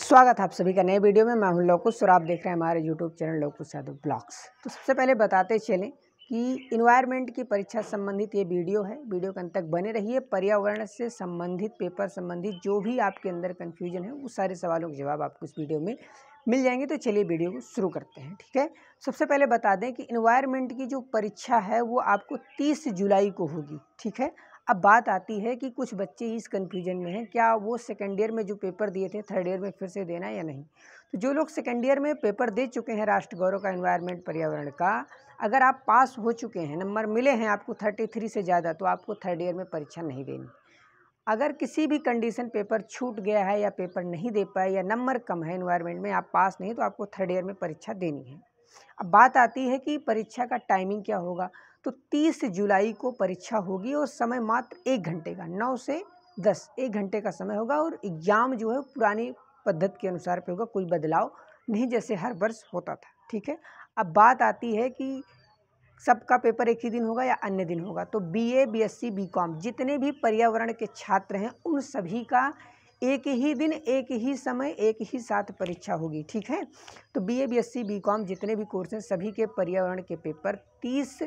स्वागत है आप सभी का नए वीडियो में मैं हूं लोकुश और आप देख रहे हैं हमारे YouTube channel Lokesh Yadav blogs तो सबसे पहले बताते चलें कि इन्वायरमेंट की परीक्षा संबंधित ये वीडियो है वीडियो के अंत तक बने रहिए पर्यावरण से संबंधित पेपर संबंधित जो भी आपके अंदर कन्फ्यूजन है वो सारे सवालों के जवाब आपको इस वीडियो में मिल जाएंगे तो चलिए वीडियो को शुरू करते हैं ठीक है सबसे पहले बता दें कि इन्वायरमेंट की जो परीक्षा है वो आपको तीस जुलाई को होगी ठीक है अब बात आती है कि कुछ बच्चे इस कन्फ्यूजन में हैं क्या वो सेकेंड ईयर में जो पेपर दिए थे थर्ड ईयर में फिर से देना या नहीं तो जो लोग सेकेंड ईयर में पेपर दे चुके हैं राष्ट्र गौरव का इन्वायरमेंट पर्यावरण का अगर आप पास हो चुके हैं नंबर मिले हैं आपको थर्टी थ्री से ज़्यादा तो आपको थर्ड ईयर में परीक्षा नहीं देनी अगर किसी भी कंडीशन पेपर छूट गया है या पेपर नहीं दे पाए या नंबर कम है इन्वायरमेंट में आप पास नहीं तो आपको थर्ड ईयर में परीक्षा देनी है अब बात आती है कि परीक्षा का टाइमिंग क्या होगा तो 30 जुलाई को परीक्षा होगी और समय मात्र एक घंटे का नौ से दस एक घंटे का समय होगा और एग्ज़ाम जो है पुरानी पद्धति के अनुसार पे होगा कोई बदलाव नहीं जैसे हर वर्ष होता था ठीक है अब बात आती है कि सबका पेपर एक ही दिन होगा या अन्य दिन होगा तो बीए बीएससी बीकॉम जितने भी पर्यावरण के छात्र हैं उन सभी का एक ही दिन एक ही समय एक ही साथ परीक्षा होगी ठीक है तो B A B S C B com जितने भी कोर्स हैं सभी के पर्यावरण के पेपर तीस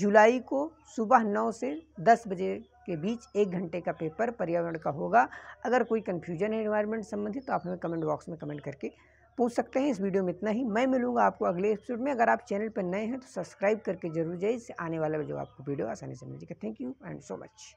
जुलाई को सुबह नौ से दस बजे के बीच एक घंटे का पेपर पर्यावरण का होगा अगर कोई कन्फ्यूजन है इन्वायरमेंट संबंधित तो आप हमें कमेंट बॉक्स में कमेंट करके पूछ सकते हैं इस वीडियो में इतना ही मैं मिलूंगा आपको अगले एपिसोड में अगर आप चैनल पर नए हैं तो सब्सक्राइब करके जरूर जाइए इससे आने वाला जो आपको वीडियो आसानी से मिल जाएगा thank you and so much